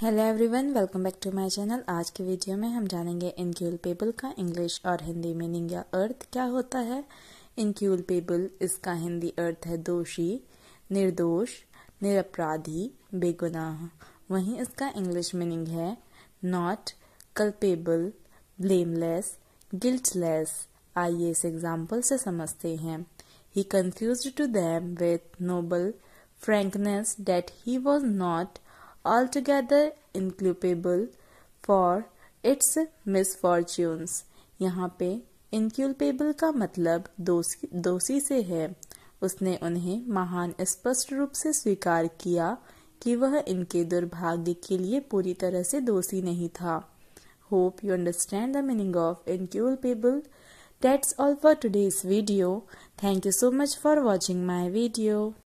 hello everyone welcome back to my channel आज के video में हम जानेंगे इनक्यूलपेबल का इंग्लिश और हिंदी मीनिंग या अर्थ क्या होता है इनक्यूलपेबल इसका हिंदी अर्थ है दोषी निर्दोष निरपराधी बेगुनाह वहीं इसका इंग्लिश मीनिंग है नॉट कल्पेबल ब्लेमलेस गिल्टलेस आइए इस एग्जाम्पल से समझते हैं he confessed to them with noble frankness that he was not altogether inculpable for its misfortunes यहाँ पे inculpable का मतलब दोषी दोषी से है उसने उन्हें महान स्पष्ट रूप से स्वीकार किया कि वह इनके दुर्भाग्य के लिए पूरी तरह से दोषी नहीं था hope you understand the meaning of inculpable that's all for today's video thank you so much for watching my video